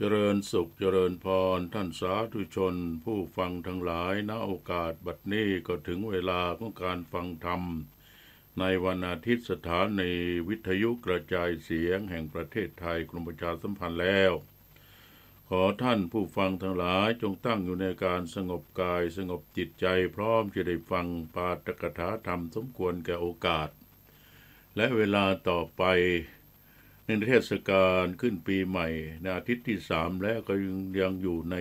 เจริญสุขเจริญพรท่านสาธุชน ผู้ฟังทั้งหลายณโอกาสบัดนี้ก็ถึงเวลาของการฟังธรรม ในวันอาทิตย์สถานในวิทยุกระจายเสียงแห่งประเทศไทยกรมประชาสัมพันธ์แล้ว ขอท่านผู้ฟังทั้งหลายจงตั้งอยู่ในการสงบกายสงบจิตใจพร้อมจะได้ฟังปาตกถาธรรม สมควรแก่โอกาส และเวลาต่อไปในเทศกาลขึ้นปีใหม่ในอาทิตย์ที่สามแล้วก็ยังยังอยู่ใน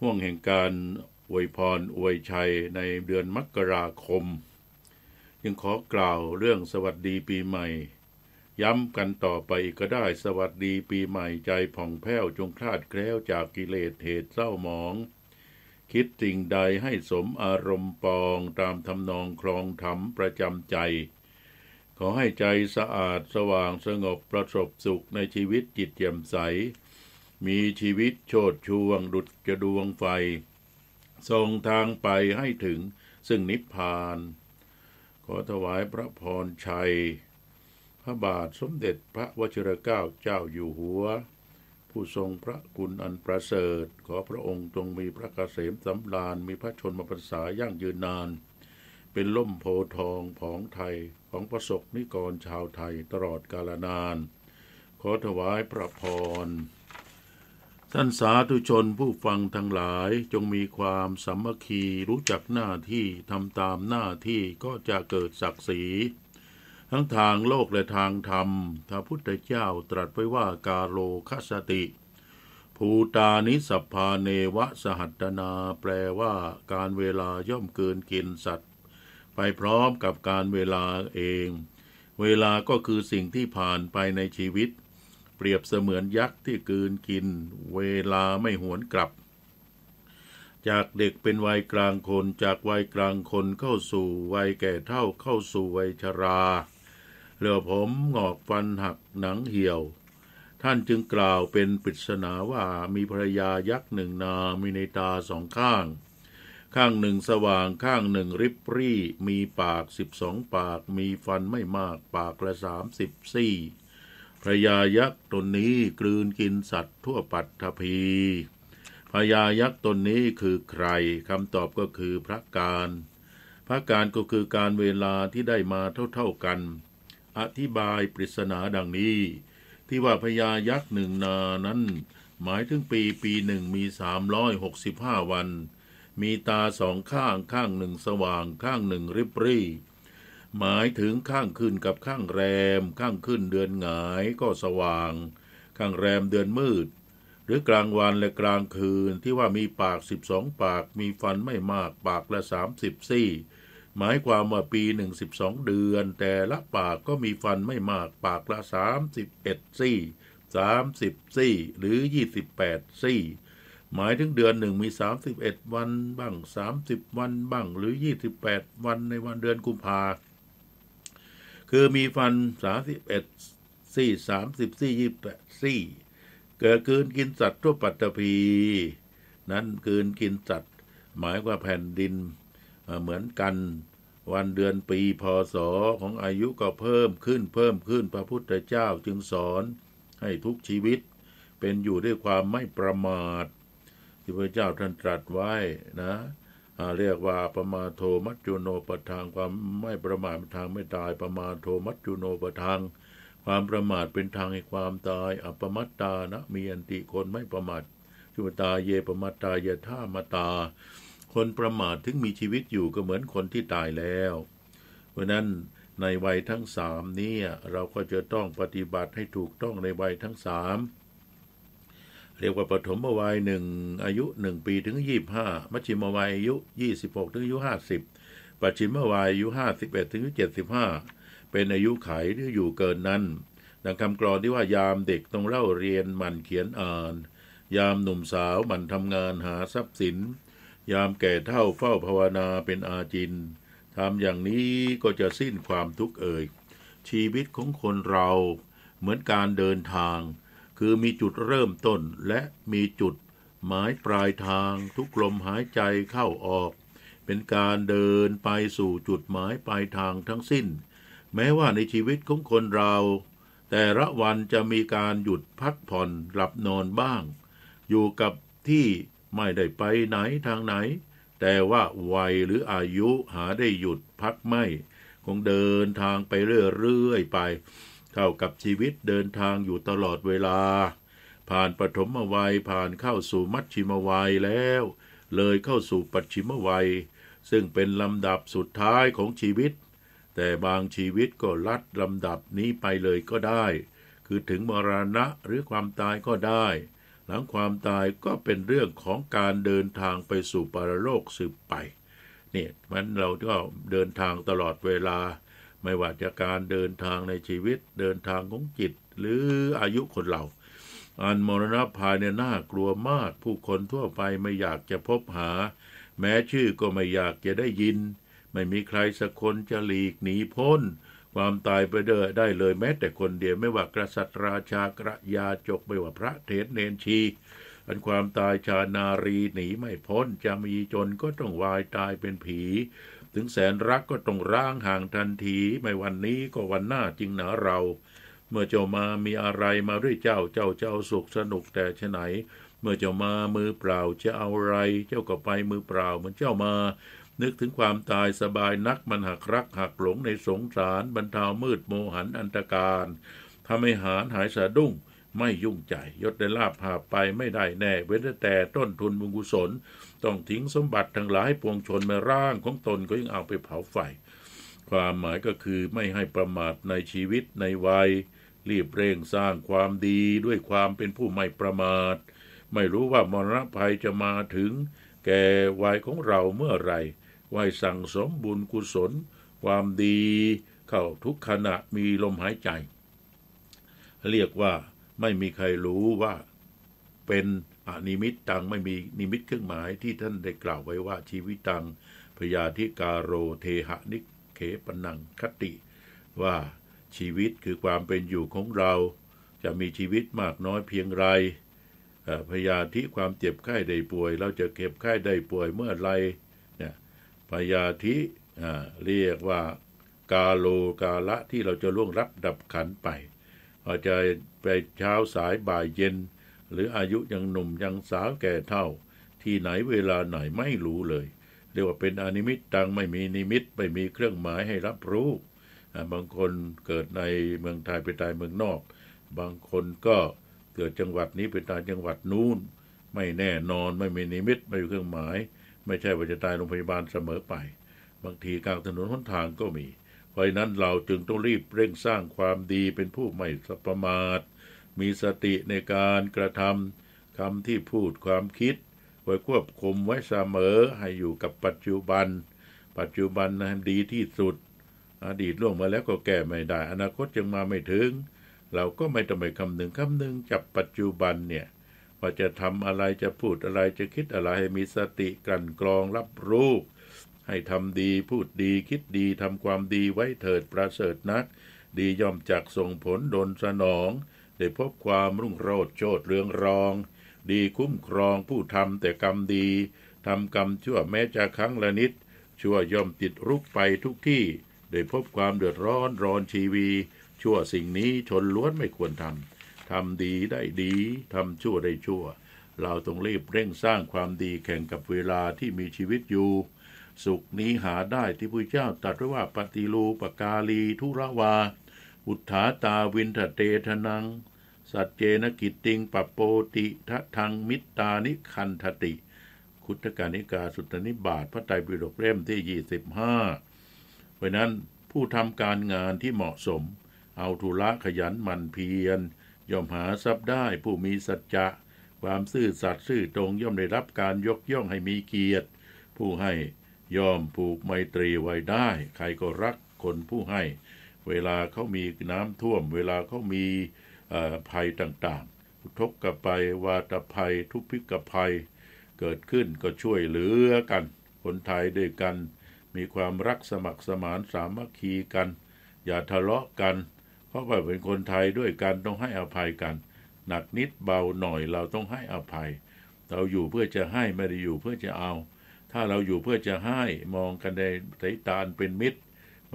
ห่วงแห่งการอวยพรอวยชัยในเดือนมกราคม ยังขอกล่าวเรื่องสวัสดีปีใหม่ ย้ำกันต่อไปอีกก็ได้สวัสดีปีใหม่ใจผ่องแผ้วจงคลาดแคล้วจากกิเลสเหตุเศร้าหมอง คิดสิ่งใดให้สมอารมณ์ปองตามทำนองครองธรรมประจำใจขอให้ใจสะอาดสว่าง สงบ ประสบสุขในชีวิตจิตแจ่มใส มีชีวิตโชดช่วงดุดจะดวงไฟ ทรงทางไปให้ถึงซึ่งนิพพาน ขอถวายพระพรชัย พระบาทสมเด็จพระวชิรเกล้าเจ้าอยู่หัว ผู้ทรงพระคุณอันประเสริฐ ขอพระองค์จงมีพระกเกษมสำราญ มีพระชนมพรรษายั่งยืนนาน เป็นล่มโพทองผองไทยของประสบนิกรชาวไทยตลอดกาลนาน ขอถวายพระพร ท่านสาธุชนผู้ฟังทั้งหลายจงมีความสามัคคีรู้จักหน้าที่ทำตามหน้าที่ก็จะเกิดศักดิ์ศรี ทั้งทางโลกและทางธรรมพระพุทธเจ้าตรัสไว้ว่ากาโลคัสติ ภูตานิสพพาเนวะสหัตนาแปลว่าการเวลาย่อมเกินกินสัตวไปพร้อมกับการเวลาเอง เวลาก็คือสิ่งที่ผ่านไปในชีวิต เปรียบเสมือนยักษ์ที่กืนกิน เวลาไม่หวนกลับ จากเด็กเป็นวัยกลางคน จากวัยกลางคนเข้าสู่วัยแก่เท่าเข้าสู่วัยชรา เหลือผมงอกฟันหักหนังเหี่ยว ท่านจึงกล่าวเป็นปริศนาว่ามีภรรยายักษ์หนึ่งนามีในตาสองข้างข้างหนึ่งสว่างข้างหนึ่งริบรี่ มีปากสิบสองปากมีฟันไม่มากปากละสามสิบซี่พญายักษ์ตนนี้กลืนกินสัตว์ ทั่วปัตถภีพญายักษ์ตนนี้คือใครคำตอบก็คือพระการพระการก็คือการเวลาที่ได้มาเท่าๆกัน อธิบายปริศนาดังนี้ ที่ว่าพญายักษ์หนึ่งนานั้น หมายถึงปีปีหนึ่งมีสามร้อยหกสิบห้าวันมีตาสองข้างข้างหนึ่งสว่างข้างหนึ่งริบรี่ หมายถึงข้างขึ้นกับข้างแรมข้างขึ้นเดือนหงายก็สว่าง ข้างแรมเดือนมืด หรือกลางวันและกลางคืนที่ว่ามีปากสิบสองปากมีฟันไม่มากปากละสามสิบซี่หมายความว่าปีหนึ่งสิบสองเดือน แต่ละปากก็มีฟันไม่มากปากละสามสิบเอ็ดซี่สามสิบซี่หรือยี่สิบแปดซี่หมายถึงเดือนหนึ่งมี 31 วันบ้าง 30 วันบ้างหรือ 28 วันในวันเดือนกุมภาคือมีฟัน 31 4 30 4 28 4เกิดคืนกินสัตว์ทั่วปัตตภีนั้นคืนกินสัตว์หมายว่าแผ่นดินเหมือนกันวันเดือนปีพศอของอายุก็เพิ่มขึ้นเพิ่มขึ้นพระพุทธเจ้าจึงสอนให้ทุกชีวิตเป็นอยู่ด้วยความไม่ประมาทที่พระเจ้าท่านตรัสไว้นะเรียกว่าประมาโทมัจจุโนปทางความไม่ประมาทเป็นทางไม่ตาย ประมาโทมัจจุโนปทางความประมาทเป็นทางให้ความตายอัปมัตตานะมีอันติคนไม่ประมาทชุตาเยปมัตตายะท่ามาตา คนประมาทถึงมีชีวิตอยู่ก็เหมือนคนที่ตายแล้ว เพราะนั้นในวัยทั้งสามนี้เราก็จะต้องปฏิบัติให้ถูกต้องในวัยทั้งสามเรียกว่าปฐมวัยหนึ่งอายุหนึ่งปีถึงยี่บห้ามัชชิมวัยอายุยี่สิบหกถึงอายุห้าสิบปัจฉิมวัยอายุห้าสิบเอ็ดถึงอายุเจ็ดสิบห้าเป็นอายุไขที่อยู่เกินนั้น ดังคำกลอนที่ว่ายามเด็กต้องเล่าเรียนหมั่นเขียนอ่าน ยามหนุ่มสาวหมั่นทำงานหาทรัพย์สิน ยามแก่เท่าเฝ้าภาวนาเป็นอาจินทำอย่างนี้ก็จะสิ้นความทุกข์เอ่ยชีวิตของคนเราเหมือนการเดินทางคือมีจุดเริ่มต้นและมีจุดหมายปลายทางทุกลมหายใจเข้าออก เป็นการเดินไปสู่จุดหมายปลายทางทั้งสิ้น แม้ว่าในชีวิตของคนเรา แต่ละวันจะมีการหยุดพักผ่อนหลับนอนบ้าง อยู่กับที่ไม่ได้ไปไหนทางไหน แต่ว่าวัยหรืออายุหาได้หยุดพักไม่คงเดินทางไปเรื่อยๆไปเท่ากับชีวิตเดินทางอยู่ตลอดเวลา ผ่านปฐมวัยผ่านเข้าสู่มัชชิมวัยแล้ว เลยเข้าสู่ปัจฉิมวัย ซึ่งเป็นลำดับสุดท้ายของชีวิต แต่บางชีวิตก็ลัด ลำดับนี้ไปเลยก็ได้ คือถึงมรณะหรือความตายก็ได้ หลังความตายก็เป็นเรื่องของการเดินทางไปสู่ปรโลกสืบไปเนี่ยมันเราก็เดินทางตลอดเวลาไม่ว่าจะการเดินทางในชีวิต เดินทางของจิต หรืออายุคนเราอันมรณะภายในน่ากลัวมาก ผู้คนทั่วไปไม่อยากจะพบหา แม้ชื่อก็ไม่อยากจะได้ยิน ไม่มีใครสักคนจะหลีกหนีพ้น ความตายไปเดอได้เลยแม้ แต่คนเดียวไม่ว่ากษัตริย์ราชากระยาจกไม่ว่าพระเทศเนนชีอันความตายชานารีหนีไม่พ้นจะมีจนก็ต้องวายตายเป็นผีถึงแสนรักก็ต้องร้างห่างทันทีไม่วันนี้ก็วันหน้าจริงหนาเรา เมื่อเจ้ามามีอะไรมาด้วยเจ้าเจ้าเจ้าสุขสนุกแต่ชไหน เมื่อเจ้ามามือเปล่าจะเอาอะไร เจ้าก็ไปมือเปล่าเหมือนเจ้ามา นึกถึงความตายสบายนักมันหักรักหักหลงในสงสารบรรเทามืดโมหันอันตรการทำให้หารหายสะดุ้งไม่ยุ่งใจยศได้ลาบหาไปไม่ได้แน่ เว้นแต่ต้นทุนบุญกุศลต้องทิ้งสมบัติทั้งหลายปวงชนในร่างของตนก็ยังเอาไปเผาไฟ ความหมายก็คือไม่ให้ประมาทในชีวิตในวัย รีบเร่งสร้างความดีด้วยความเป็นผู้ไม่ประมาท ไม่รู้ว่ามรณะภัยจะมาถึงแก่วัยของเราเมื่อไรวัยสั่งสมบุญกุศล ความดี เข้าทุกขณะมีลมหายใจ เรียกว่าไม่มีใครรู้ว่า เป็นนิมิตตังไม่มีนิมิตเครื่องหมายที่ท่านได้กล่าวไว้ว่าชีวิตตัง พยาธิการโรเทหะนิเขปนังคติ ว่าชีวิตคือความเป็นอยู่ของเรา จะมีชีวิตมากน้อยเพียงไรพยาธิความเจ็บไข้ได้ป่วย เราจะเก็บไข้ได้ป่วยเมื่อไรเนี่ยพยาธิเรียกว่ากาโลกาละที่เราจะล่วงรับดับขันไปอาจจะไปเช้าสายบ่ายเย็นหรืออายุยังหนุ่มยังสาวแก่เท่า ที่ไหนเวลาไหนไม่รู้เลย เรียกว่าเป็นอนิมิตตังไม่มีนิมิตไม่มีเครื่องหมายให้รับรู้ บางคนเกิดในเมืองไทยไปตายเมืองนอก บางคนก็เกิดจังหวัดนี้ไปตายจังหวัดนู้นไม่แน่นอนไม่มีนิมิตไม่มีเครื่องหมาย ไม่ใช่ว่าจะตายโรงพยาบาลเสมอไป บางทีกลางถนนหนทางก็มีเพราะนั้นเราจึงต้องรีบเร่งสร้างความดีเป็นผู้ไม่ประมาทมีสติในการกระทำคำที่พูดความคิด ไว้ควบคุมไว้เสมอให้อยู่กับปัจจุบัน ปัจจุบันนะดีที่สุด อดีตล่วงมาแล้วก็แก้ไม่ได้อนาคตยังมาไม่ถึง เราก็ไม่ต้องไปคำหนึ่งคำหนึ่งจับปัจจุบันเนี่ยว่าจะทำอะไรจะพูดอะไรจะคิดอะไรให้มีสติกลั่นกรองรับรู้ให้ทำดีพูดดีคิดดีทำความดีไว้เถิดประเสริฐนัก ดีย่อมจักส่งผลดนสนองได้พบความรุ่งโรจน์โชดเรืองรอง ดีคุ้มครองผู้ทำแต่กรรมดีทำกรรมชั่วแม้จะครั้งละนิด ชั่วย่อมติดรุกไปทุกที่ได้พบความเดือดร้อนร้อนชีวี ชั่วสิ่งนี้ชนล้วนไม่ควรทำทำดีได้ดีทำชั่วได้ชั่ว เราต้องรีบเร่งสร้างความดีแข่งกับเวลาที่มีชีวิตอยู่ สุขนี้หาได้ที่พระเจ้าตรัสไว้ว่าปฏิรูปกาลีทุระวาอุทธาตาวินทเตทนังสัจเจนกิตติงปโปติทะทังมิตานิคันทติคุตการนิกาสุตนิบาตพระไตรปิฎกเล่มที่ยี่สิบห้าเพราะนั้นผู้ทำการงานที่เหมาะสม เอาธุระขยันมันเพียร ย่อมหาทรัพย์ได้ผู้มีสัจจะความซื่อสัตย์ซื่อตรงย่อมได้รับการยกย่องให้มีเกียรติ ผู้ให้ย่อมผูกไมตรีไว้ได้ ใครก็รักคนผู้ให้ เวลาเขามีน้ำท่วม เวลาเขามีภัยต่างๆอุทกภัย วาตภัย ทุพพิกภัย เกิดขึ้นก็ช่วยเหลือกัน คนไทยด้วยกัน มีความรักสมัครสมานสามัคคีกัน อย่าทะเลาะกัน เพราะว่าเป็นคนไทยด้วยกันต้องให้อภัยกัน หนักนิดเบาหน่อยเราต้องให้อภัย เราอยู่เพื่อจะให้ไม่ได้อยู่เพื่อจะเอา ถ้าเราอยู่เพื่อจะให้มองกันในสายตาเป็นมิตร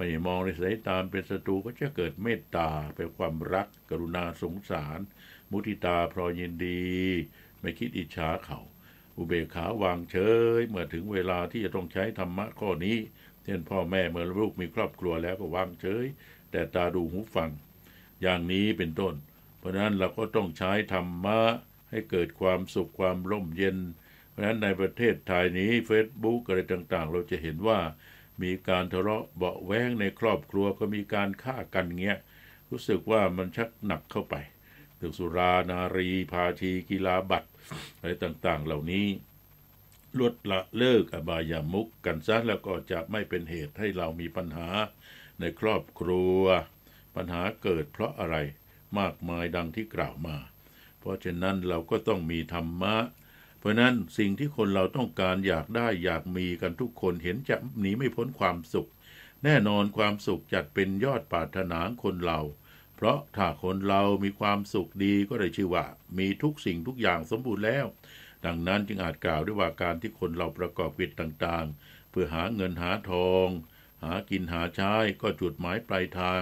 ไม่มองในสายตาเป็นศัตรูก็จะเกิดเมตตาเป็นความรักกรุณาสงสาร มุทิตาพรอยินดี ไม่คิดอิจฉาเขา อุเบกขาวางเฉยเมื่อถึงเวลาที่จะต้องใช้ธรรมะข้อนี้เช่นพ่อแม่เมื่อลูกมีครอบครัวแล้วก็วางเฉยแต่ตาดูหูฟังอย่างนี้เป็นต้น เพราะนั้นเราก็ต้องใช้ธรรมะให้เกิดความสุขความร่มเย็น เพราะนั้นในประเทศไทยนี้เฟซบุ๊กอะไรต่าง ๆ เราจะเห็นว่ามีการทะเลาะเบาแว้ง ในครอบครัวก็มีการฆ่ากันเงี้ย รู้สึกว่ามันชักหนักเข้าไป ถึงสุรา นารีพาชีกีฬาบัตรอะไรต่างๆ เหล่านี้ลดละเลิก อบายามุกกันซะแล้วก็จะไม่เป็นเหตุให้เรามีปัญหา ในครอบครัว ปัญหาเกิดเพราะอะไร มากมายดังที่กล่าวมา เพราะฉะนั้นเราก็ต้องมีธรรมะเพราะนั้นสิ่งที่คนเราต้องการอยากได้อยากมีกันทุกคนเห็นจะหนีไม่พ้นความสุข แน่นอนความสุขจัดเป็นยอดปรารถนาคนเรา เพราะถ้าคนเรามีความสุขดีก็ได้ชื่อว่า มีทุกสิ่งทุกอย่างสมบูรณ์แล้ว ดังนั้นจึงอาจกล่าวได้ว่าการที่คนเราประกอบกิจต่าง ๆ เพื่อหาเงินหาทอง หากินหาใช้ก็จุดหมายปลายทาง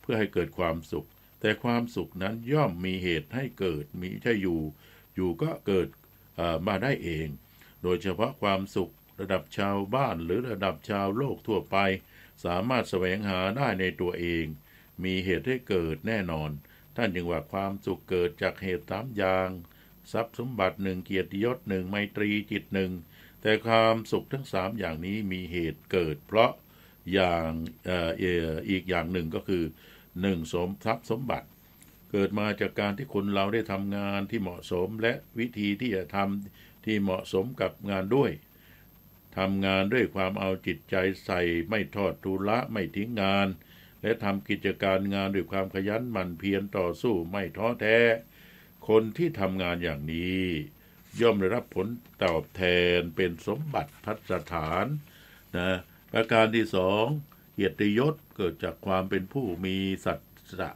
เพื่อให้เกิดความสุข แต่ความสุขนั้นย่อมมีเหตุให้เกิดมีใช่อยู่ อยู่ก็เกิดมาได้เอง โดยเฉพาะความสุขระดับชาวบ้านหรือระดับชาวโลกทั่วไป สามารถแสวงหาได้ในตัวเอง มีเหตุให้เกิดแน่นอน ท่านจึงว่าความสุขเกิดจากเหตุสามอย่าง ทรัพย์สมบัติหนึ่งเกียรติยศหนึ่งไมตรีจิตหนึ่ง แต่ความสุขทั้งสามอย่างนี้มีเหตุเกิดเพราะอย่างอออีกอย่างหนึ่งก็คือหนึ่งสมทรัพย์สมบัติเกิดมาจากการที่คนเราได้ทำงานที่เหมาะสมและวิธีที่จะทำที่เหมาะสมกับงานด้วยทำงานด้วยความเอาจิตใจใส่ไม่ทอดทุละไม่ทิ้งงาน และทำกิจการงานด้วยความขยันหมั่นเพียรต่อสู้ไม่ท้อแท้ คนที่ทำงานอย่างนี้ย่อมได้รับผลตอบแทนเป็นสมบัติพัฒสถานนะประการที่สองเกียรติยศเกิดจากความเป็นผู้มีสัจจะ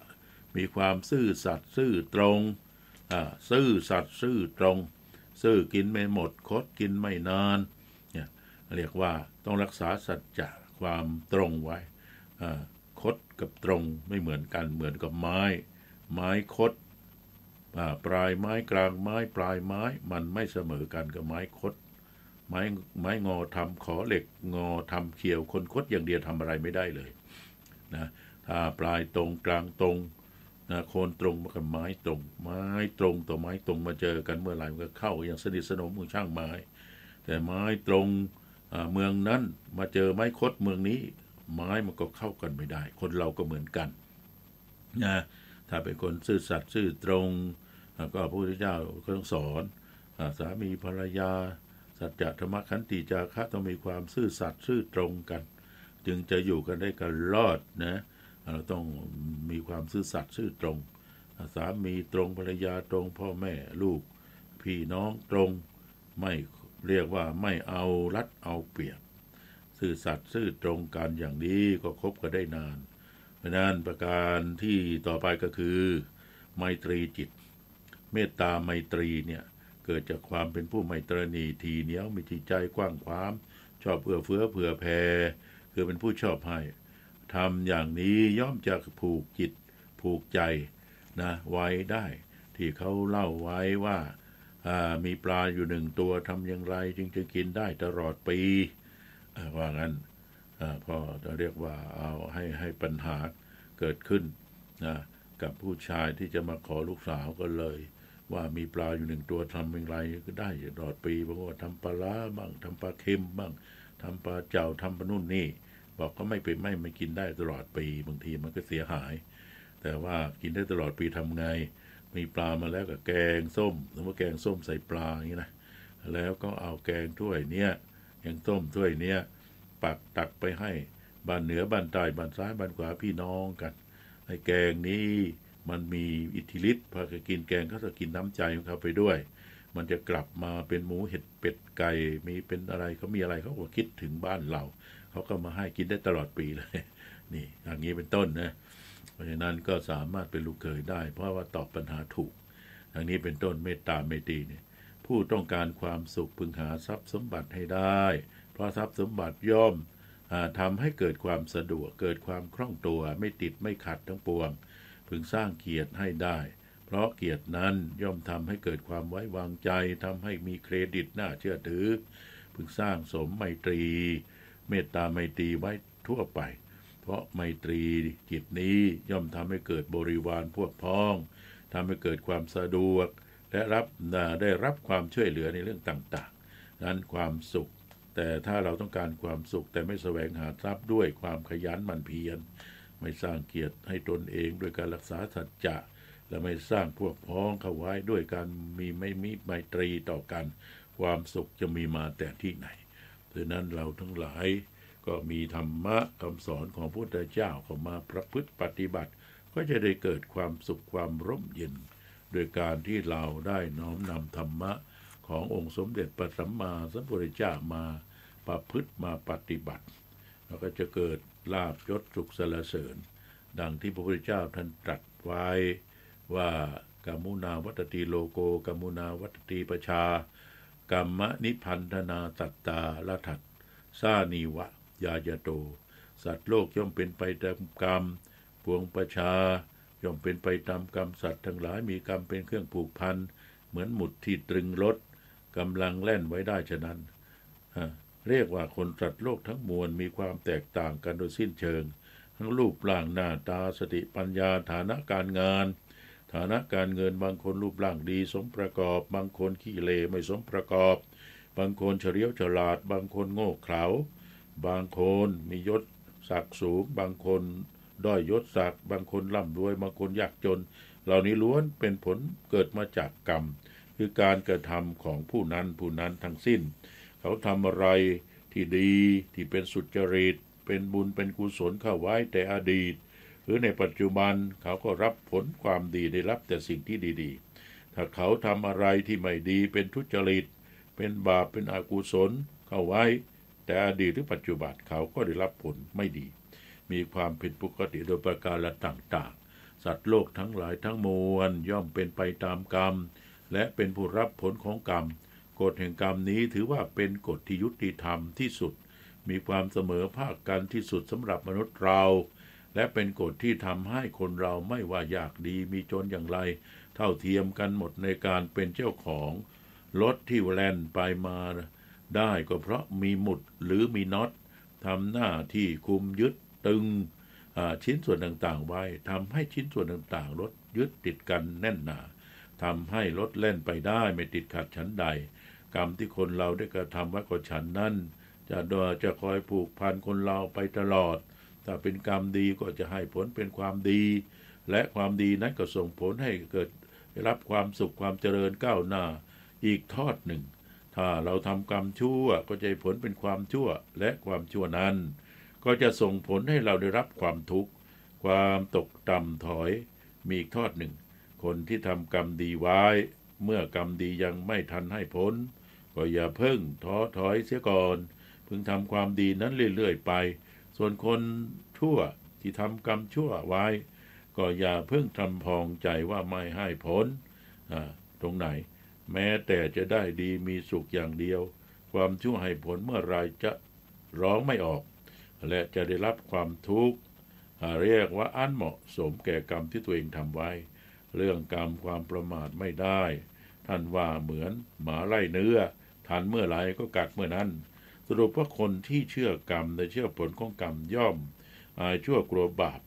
มีความซื่อสัตย์ซื่อตรงซื่อสัตย์ซื่อตรง ซื่อกินไม่หมด คดกินไม่นานเนี่ยเรียกว่าต้องรักษาสัจจะความตรงไว้คดกับตรงไม่เหมือนกัน เหมือนกับไม้ ไม้คดปลายไม้กลางไม้ปลายไม้ มันไม่เสมอกันกับไม้คด ไม้ไม้งอทำขอเหล็กงอทำเขียวคนคดอย่างเดียวทำอะไรไม่ได้เลยนะถ้าปลายตรงกลางตรงนะโคนตรงกับไม้ตรง ไม้ตรงต่อไม้ตรงมาเจอกันเมื่อไหร่มันก็เข้า อย่างสนิทสนมมือช่างไม้ แต่ไม้ตรงเมืองนั้นมาเจอไม้คดเมืองนี้ ไม้มันก็เข้ากันไม่ได้ คนเราก็เหมือนกันนะถ้าเป็นคนซื่อสัตย์ซื่อตรง ก็พระพุทธเจ้าก็ต้องสอนสามีภรรยาสัจธรรมขันติจาคะต้องมีความซื่อสัตย์ซื่อตรงกัน จึงจะอยู่กันได้กันรอดนะเราต้องมีความซื่อสัตย์ซื่อตรง สามีตรงภรรยาตรงพ่อแม่ลูก พี่น้องตรงไม่เรียกว่าไม่เอารัดเอาเปรียบซื่อสัตย์ซื่อตรงกันอย่างนี้ก็คบกันได้นานเพราะนั้นประการที่ต่อไปก็คือไมตรีจิต เมตตาไมตรีเนี่ยเกิดจากความเป็นผู้ไมตรณีทีเหนียวมีจิตใจกว้างขวางชอบเอื้อเฟื้อเผื่อแผ่คือเป็นผู้ชอบให้ทำอย่างนี้ย่อมจะผูกจิตผูกใจนะไว้ได้ ที่เขาเล่าไว้ว่ามีปลาอยู่หนึ่งตัวทำอย่างไรจึงจะกินได้ตลอดปีว่างั้นพ่อจะเรียกว่า เอาให้ให้ปัญหาเกิดขึ้นนะกับผู้ชายที่จะมาขอลูกสาวก็เลย ว่ามีปลาอยู่หนึ่งตัวทำอย่างไร ก็ได้ตลอดปีบางว่าทำปลาบ้างทำปลาเค็มบ้างทำปลาเจ้าทำปลานุ่นนี่บอกก็ไม่ไปไม่ไม่กินได้ตลอดปีบางทีมันก็เสียหาย แต่ว่ากินได้ตลอดปีทำไง มีปลามาแล้วกับแกงส้มสมมติแกงส้มใส่ปลาอย่างนี้นะแล้วก็เอาแกงถ้วยเนี้ยแกงส้มถ้วยเนี้ยปักตักไปให้บ้านเหนือบ้านใต้บ้านซ้ายบ้านขวาพี่น้องกันไอ้แกงนี้มันมีอิทธิฤทธิ์พอกินแกงเขาจะกินน้ำใจของเขาไปด้วย มันจะกลับมาเป็นหมูเห็ดเป็ดไก่มีเป็นอะไรเขามีอะไรเขาก็คิดถึงบ้านเราเขาก็มาให้กินได้ตลอดปีเลย นี่อย่างนี้เป็นต้นนะ เพราะฉะนั้นก็สามารถเป็นลูกเขยได้ เพราะว่าตอบปัญหาถูก อย่างนี้เป็นต้นเมตตาเมตีเนี่ยผู้ต้องการความสุขพึงหาทรัพย์สมบัติให้ได้ เพราะทรัพย์สมบัติย่อมทำให้เกิดความสะดวก เกิดความคล่องตัวไม่ติดไม่ขัดทั้งปวง พึงสร้างเกียรติให้ได้ เพราะเกียรตินั้นย่อมทำให้เกิดความไว้วางใจ ทำให้มีเครดิตน่าเชื่อถือ พึงสร้างสมไมตรีเมตตาไมตรีไว้ทั่วไป เพราะไมตรีจิตนี้ย่อมทำให้เกิดบริวารพวกพ้องทำให้เกิดความสะดวก และรับได้รับความช่วยเหลือในเรื่องต่างๆ นั้นความสุข แต่ถ้าเราต้องการความสุข แต่ไม่แสวงหาทรัพย์ด้วยความขยันหมั่นเพียร ไม่สร้างเกียรติให้ตนเองด้วยการรักษาสัจจะ และไม่สร้างพวกพ้องเข้าไว้ด้วยการมีไม่มีไมตรีต่อกัน ความสุขจะมีมาแต่ที่ไหนดังนั้นเราทั้งหลายก็มีธรรมะคำสอนของพระพุทธเจ้าเข้ามาประพฤติปฏิบัติ ก็จะได้เกิดความสุขความร่มเย็นโดยการที่เราได้น้อมนำธรรมะขององค์สมเด็จพระสัมมาสัมพุทธเจ้ามาประพฤติมาปฏิบัติ เราก็จะเกิดลาบยศสุขสรรเสริญ ดังที่พระพุทธเจ้าท่านตรัสไว้ว่ากามุนาวัตติโลโกกามุนาวัตติประชากรรมนิพันธนาตัตตาละถัดซานีวะ ยายโต สัตว์โลกย่อมเป็นไปตามกรรมปวงประชา ย่อมเป็นไปตามกรรมสัตว์ทั้งหลายมีกรรมเป็นเครื่องผูกพันเหมือนหมุดที่ตรึงรถกำลังแล่นไว้ได้ฉะนั้น เรียกว่าคนสัตว์โลกทั้งมวลมีความแตกต่างกันโดยสิ้นเชิง ทั้งรูปร่างหน้าตาสติปัญญาฐานะการงานฐานะการเงินบางคนรูปร่างดีสมประกอบบางคนขี้เลไม่สมประกอบ บางคนเฉลียวฉลาดบางคนโง่เขลาบางคนมียศ ศักดิ์สูง บางคนด้อยยศศักดิ์บางคนร่ำรวยบางคนยากจน เหล่านี้ล้วนเป็นผลเกิดมาจากกรรมคือการกระทำของผู้นั้นผู้นั้นทั้งสิ้น เขาทำอะไรที่ดีที่เป็นสุจริตเป็นบุญเป็นกุศลเข้าไว้แต่อดีตรือในปัจจุบันเขาก็รับผลความดีได้รับแต่สิ่งที่ดี ๆ ถ้าเขาทำอะไรที่ไม่ดี เป็นทุจริต เป็นบาปเป็นอกุศล เข้าไว้ แต่อดีตหรือปัจจุบันเขาก็ได้รับผลไม่ดี มีความผิดปกติโดยประการต่าง ๆ สัตว์โลกทั้งหลายทั้งมวลย่อมเป็นไปตามกรรม และเป็นผู้รับผลของกรรม กฎแห่งกรรมนี้ถือว่าเป็นกฎที่ยุติธรรมที่สุด มีความเสมอภาคกันที่สุดสำหรับมนุษย์เราและเป็นกฎที่ทำให้คนเราไม่ว่าอยากดีมีจนอย่างไร เท่าเทียมกันหมดในการเป็นเจ้าของ รถที่แลนไปมาได้ก็เพราะมีหมุดหรือมีน็อตทำหน้าที่คุมยึดตึงชิ้นส่วนต่างๆไว้ทำให้ชิ้นส่วนต่างๆ รถยึดติดกันแน่นหนาทำให้รถเล่นไปได้ไม่ติดขัดชั้นใดกรรมที่คนเราได้กระทำไว้ก็ฉันนั้นจะดจะคอยผูกพันคนเราไปตลอดถ้าเป็นกรรมดีก็จะให้ผลเป็นความดี และความดีนั้นก็ส่งผลให้เกิดรับความสุขความเจริญก้าวหน้า อีกทอดหนึ่ง ถ้าเราทำกรรมชั่วก็จะผลเป็นความชั่วและความชั่วนั้น ก็จะส่งผลให้เราได้รับความทุกข์ความตกต่ำถอยมีอีกทอดหนึ่ง คนที่ทำกรรมดีไว้ เมื่อกรรมดียังไม่ทันให้ผล ก็อย่าเพิ่งท้อถอยเสียก่อน พึงทำความดีนั้นเรื่อยๆไปส่วนคนชั่วที่ทำกรรมชั่วไว้ ก็อย่าเพิ่งทำพองใจว่าไม่ให้ผลตรงไหนแม้แต่จะได้ดีมีสุขอย่างเดียว ความชั่วให้ผลเมื่อไรจะร้องไม่ออก และจะได้รับความทุกข์เรียกว่าอันเหมาะ สมแก่กรรมที่ตัวเองทำไว้ เรื่องกรรมความประมาทไม่ได้ ท่านว่าเหมือน หมาไล่เนื้อทันเมื่อไรก็กัดเมื่อนั้นสรุปว่าคนที่เชื่อกรรมในเชื่อผลของกรรมย่อมอายชั่วกลัวบาป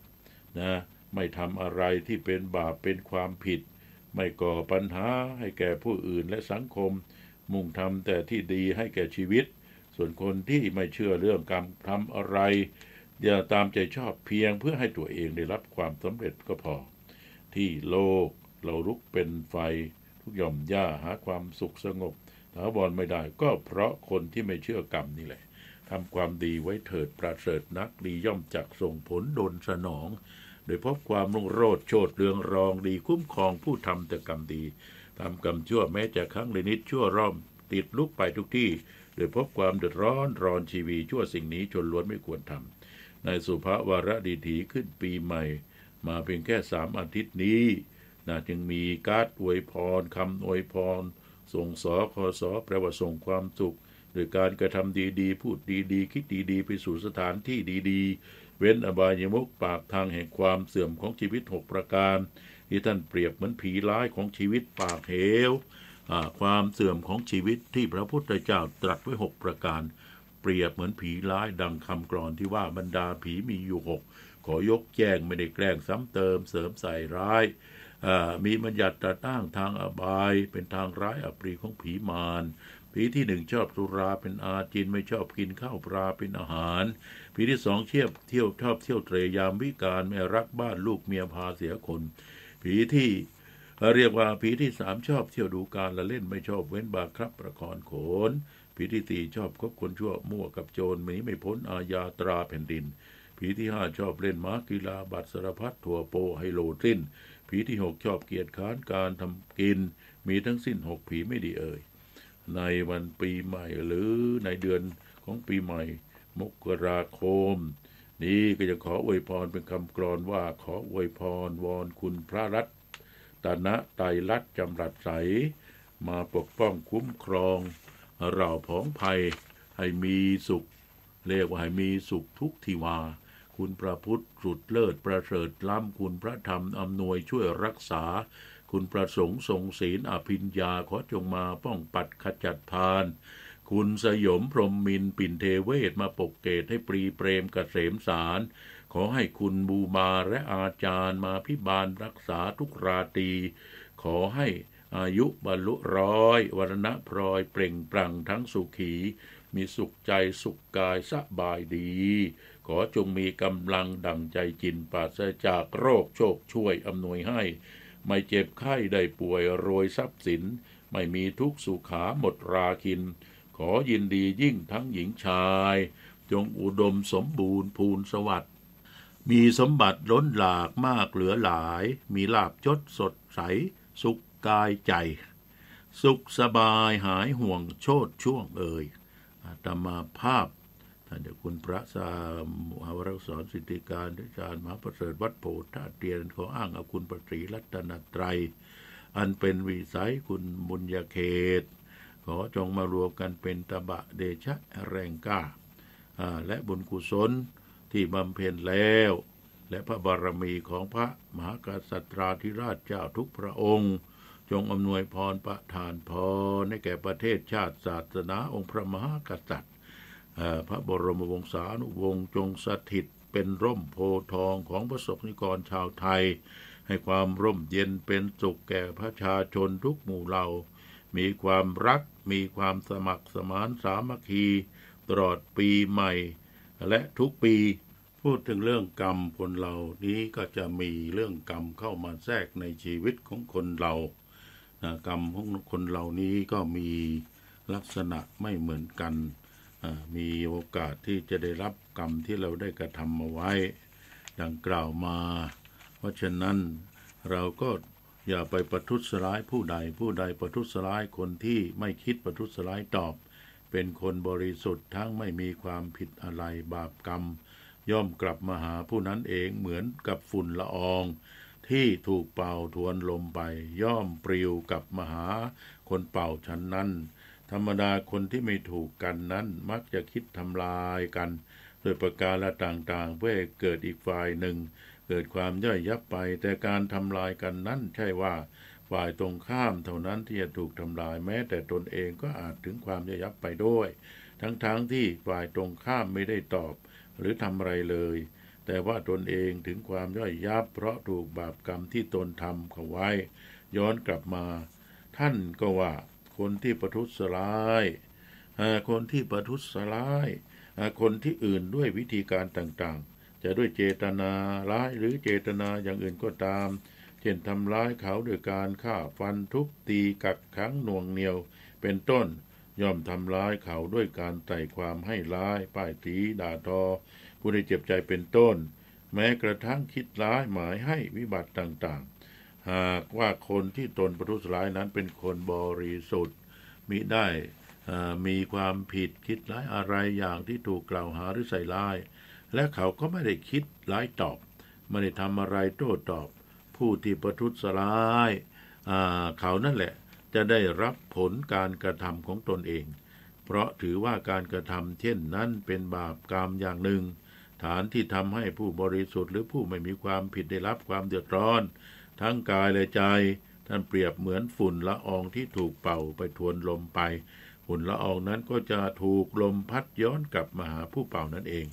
นะไม่ทำอะไรที่เป็นบาปเป็นความผิด ไม่ก่อปัญหาให้แก่ผู้อื่นและสังคม มุ่งทำแต่ที่ดีให้แก่ชีวิต ส่วนคนที่ไม่เชื่อเรื่องกรรมทำอะไรอย่าตามใจชอบเพียงเพื่อให้ตัวเองได้รับความสำเร็จก็พอ ที่โลกเราลุกเป็นไฟ ทุกย่อมย่าหาความสุขสงบถาวรไม่ได้ก็เพราะคนที่ไม่เชื่อกรรมนี่แหละทำความดีไว้เถิดประเสริฐนักดีย่อมจักส่งผล โดนสนอง โดยพบความรุ่งโรจน์โชดเรืองรองดีคุ้มครองผู้ทำแต่กรรมดี ทำกรรมชั่วแม้จะครั้งเลนิดชั่วร่อม ติดลุกไปทุกที่โดยพบความเดือดร้อนรอนชีวีชั่วสิ่งนี้ ชนล้วนไม่ควรทำในสุภาวาระดีถีขึ้นปีใหม่ มาเพียงแค่สามอาทิตย์นี้นะจึงมีการอวยพรคำอวยพรส่งสอคอสอแปลว่าส่งความสุขรืยการกระทำดีๆพูดดีๆคิดดีๆไปสู่สถานที่ดีๆเว้นอบายมุกปากทางแห่งความเสื่อมของชีวิตหกประการที่ท่านเปรียบเหมือนผีร้ายของชีวิตปากเหวความเสื่อมของชีวิตที่พระพุทธเจ้าตรัสไว้หกประการ เปรียบเหมือนผีร้ายดังคำกรอน ที่ว่าบรรดาผีมีอยู่หกขอยกแจ้งไม่ได้แกล้งซ้ำเติมเสริมใส่ร้ายมีบัญญัติแต่ตั้งทางอบายเป็นทางร้ายอปรี ของผีมารผีที่หนึ่งชอบสุราเป็นอาจินไม่ชอบกินข้าวปลาเป็นอาหารผีที่สองเที่ยวเที่ยวชอบเที่ยวเตรยามวิการไม่รักบ้านลูกเมียพาเสียคน ผีที่เรียกว่าผีที่สามชอบเที่ยวดูการละเล่นไม่ชอบเว้นบาครับประคอนโขนผีที่สี่ชอบคบคนชั่วมั่วกับโจรนีไม่พ้นอาญาตราแผ่นดินผีที่ห้าชอบเล่นม้ากีฬาบัตรสารพัดถั่วโปไฮโลทิ้นผีที่หกชอบเกียรติค้านการทำกินมีทั้งสิ้นหกผีไม่ดีเอ่ย ในวันปีใหม่หรือในเดือนของปีใหม่มกราคม นี้ก็จะขออวยพรเป็นคำกรอนว่าขออวยพรวอนคุณพระรัตตนะไตรรัตจำรัดใสมาปกป้องคุ้มครอง เราผองภัยให้มีสุข เรียกว่าให้มีสุขทุกทีวาคุณพระพุทธ สุดเลิศ ประเสริฐล้ำคุณพระธรรม อำนวยช่วยรักษา คุณประสงค์ทรงศีลอภิญญาขอจงมาป้องปัดขจัดพาน คุณสยมพรมมินปิ่นเทเวศมาปกเกตให้ปรีเปรมกเกษมสาร ขอให้คุณบูมา และอาจารย์มาพิบาลรักษาทุกราตรีขอให้อายุบรรลุร้อย วรณะพรอยเปล่งปลั่งทั้งสุขี มีสุขใจสุขกายสบายดีขอจงมีกำลังดั่งใจจินปราศจากโรคโชคช่วยอำนวยให้ ไม่เจ็บไข้ได้ป่วยรวยทรัพย์สิน ไม่มีทุกสุขาหมดราคิน ขอยินดียิ่งทั้งหญิงชาย จงอุดมสมบูรณ์ภูนสวัสดิ์มีสมบัติล้นหลากมากเหลือหลาย มีลาบชดสดใสสุขกายใจ สุขสบายหายห่วงโชดช่วงเอ่ยอาตมาภาพเดี๋ยวคุณพระสามมหาวรักษสิทธิการทาจารย์มหาประเสริฐวัดโพธาเตียนขออ้างเอาคุณปรีรัตนตรัย อันเป็นวิสัยคุณบุญยเขต ขอจงมารวมกันเป็นตบะเดชะแรงก้าและบุญกุศลที่บำเพ็ญแล้ว และพระบารมีของพระมหากษัตราธิราชเจ้าทุกพระองค์ จงอำนวยพรประทานพรในแก่ประเทศชาติศาสนาองค์พระมหากษัตริย์พระบรมวงศานุวงศ์จงสถิตเป็นร่มโพทองของประสบนิกรชาวไทย ให้ความร่มเย็นเป็นสุขแก่ประชาชนทุกหมู่เหล่ามีความรักมีความสมัครสมานสามัคคีตลอดปีใหม่ และทุกปีพูดถึงเรื่องกรรมคนเหล่านี้ก็จะมีเรื่องกรรมเข้ามาแทรกในชีวิตของคนเรานะกรรมของคนเหล่านี้ก็มีลักษณะไม่เหมือนกันมีโอกาสที่จะได้รับกรรมที่เราได้กระทำมาไว้ดังกล่าวมา เพราะฉะนั้นเราก็อย่าไปประทุษร้ายผู้ใดผู้ใดประทุษร้ายคนที่ไม่คิดประทุษร้ายตอบ เป็นคนบริสุทธิ์ทั้งไม่มีความผิดอะไรบาปกรรม ย่อมกลับมาหาผู้นั้นเองเหมือนกับฝุ่นละอองที่ถูกเป่าทวนลมไป ย่อมปลิวกลับมาหา คนเป่าฉันนั้นธรรมดา คนที่ไม่ถูกกันนั้นมักจะคิดทำลายกันโดยประการละต่างๆเพื่อเกิดอีกฝ่ายหนึ่ง เกิดความย่อยยับไปแต่การทำลายกันนั้นใช่ว่า ฝ่ายตรงข้ามเท่านั้นที่จะถูกทำลายแม้ แต่ตนเองก็อาจถึงความย่อยยับไปด้วย ทั้งๆทที่ฝ่ายตรงข้ามไม่ได้ตอบ หรือทำอะไรเลย แต่ว่าตนเองถึงความย่อยยับเพราะถูกบาปกรรมที่ตนทำเขาไว้ ย้อนกลับมา ท่านก็ว่าคนที่ประทุษร้าย คนที่ประทุษร้าย คนที่อื่นด้วยวิธีการต่างๆ จะด้วยเจตนาร้ายหรือเจตนาอย่างอื่นก็ตาม เช่นทำร้ายเขาโดยการฆ่าฟันทุบตีกักขังหน่วงเหนียว เป็นต้นย่อมทำร้ายเขาด้วยการใส่ความให้ร้าย ป้ายตีด่าทอ ผู้ใดเจ็บใจเป็นต้น แม้กระทั่งคิดร้ายหมายให้วิบัติต่างหากว่าคนที่ตนประทุษร้ายนั้นเป็นคนบริสุทธิ์มิได้มีความผิดคิดร้ายอะไรอย่างที่ถูกกล่าวหาหรือใส่ร้าย และเขาก็ไม่ได้คิดร้ายตอบ ไม่ได้ทำอะไรโต้ตอบ ผู้ที่ประทุษร้ายเขานั่นแหละจะได้รับผลการกระทำของตนเอง เพราะถือว่าการกระทำเช่นนั้นเป็นบาปกรรมอย่างหนึ่ง ฐานที่ทำให้ผู้บริสุทธิ์หรือผู้ไม่มีความผิดได้รับความเดือดร้อนทั้งกายและใจ ท่านเปรียบเหมือนฝุ่นละอองที่ถูกเป่าไปทวนลมไป ฝุ่นละอองนั้นก็จะถูกลมพัดย้อนกลับมาหาผู้เป่านั่นเอง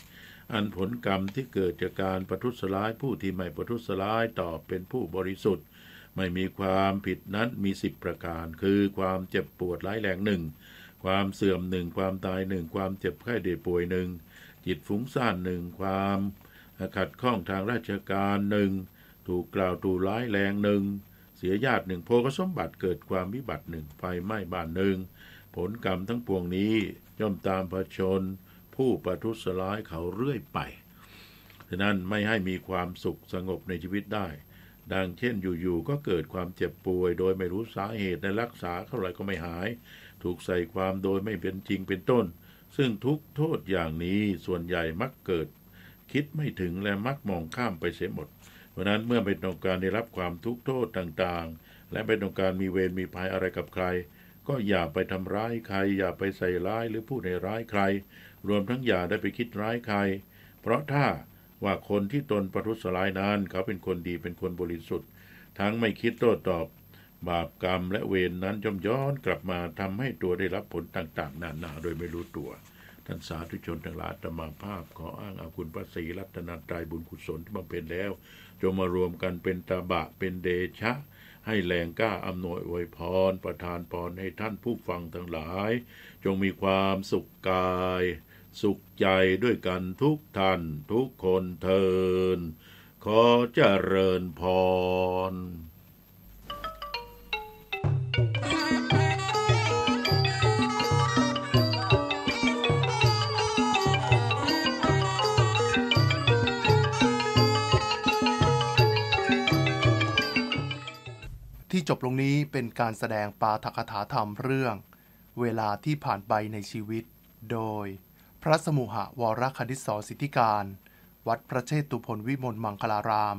อันผลกรรมที่เกิดจากการประทุษร้ายผู้ที่ไม่ประทุษร้ายตอบเป็นผู้บริสุทธิ์ ไม่มีความผิดนั้นมีสิบประการคือความเจ็บปวดร้ายแรงหนึ่งความเสื่อมหนึ่งความตายหนึ่งความเจ็บไข้เดป่วยหนึ่งจิตฟุ้งซ่านหนึ่งความขัดข้องทางราชการหนึ่งถูกกล่าวถูร้ายแรงหนึ่งเสียญาติหนึ่งโพกสมบัติเกิดความวิบัติหนึ่งไฟไหม้บ้านหนึ่งผลกรรมทั้งปวงนี้ ย่อมตามพระชน ผู้ประทุษร้ายเขาเรื่อยไปฉะนั้นไม่ให้มีความสุขสงบในชีวิตได้ ดังเช่นอยู่ๆก็เกิดความเจ็บป่วยโดยไม่รู้สาเหตุในรักษาเท่าไรก็ไม่หาย ถูกใส่ความโดยไม่เป็นจริงเป็นต้น ซึ่งทุกโทษอย่างนี้ส่วนใหญ่มักเกิด คิดไม่ถึงและมักมองข้ามไปเสียหมดราะนั้นเมื่อเป็นองค์การได้รับความทุกข์โทษต่างๆ และเป็นองค์การมีเวรมีภัยอะไรกับใคร ก็อย่าไปทำร้ายใครอย่าไปใส่ร้ายหรือ พูดในร้ายใคร รวมทั้งอย่าได้ไปคิดร้ายใคร เพราะถ้าว่าคนที่ตนประทุษร้ายนั้นเขาเป็นคนดีเป็นคนบริสุทธิ์ ทั้งไม่คิดโต้ตอบ บาปกรรมและเวรนนั้นย่อมย้อนกลับมาทำให้ตัวได้รับผลต่างๆ นานาโดยไม่รู้ตัวท่านสาธุชนทั้งหลายตมาภาพขออ้างอาคุณพระศรีรัตนตรัยบุญกุศลที่บำเพ็ญแล้ว จงมารวมกันเป็นตาบะเป็นเดชะ ให้แรงกล้าอำนวยอวยพร ประทานพรให้ท่านผู้ฟังทั้งหลาย จงมีความสุขกาย สุขใจด้วยกันทุกท่าน ทุกคนเทินขอเจริญพรจบลงนี้เป็นการแสดงปาทกถาธรรมเรื่องเวลาที่ผ่านไปในชีวิต โดยพระสมุหะวรคดิศสิทธิการ วัดพระเชตุพนวิมลมังคลาราม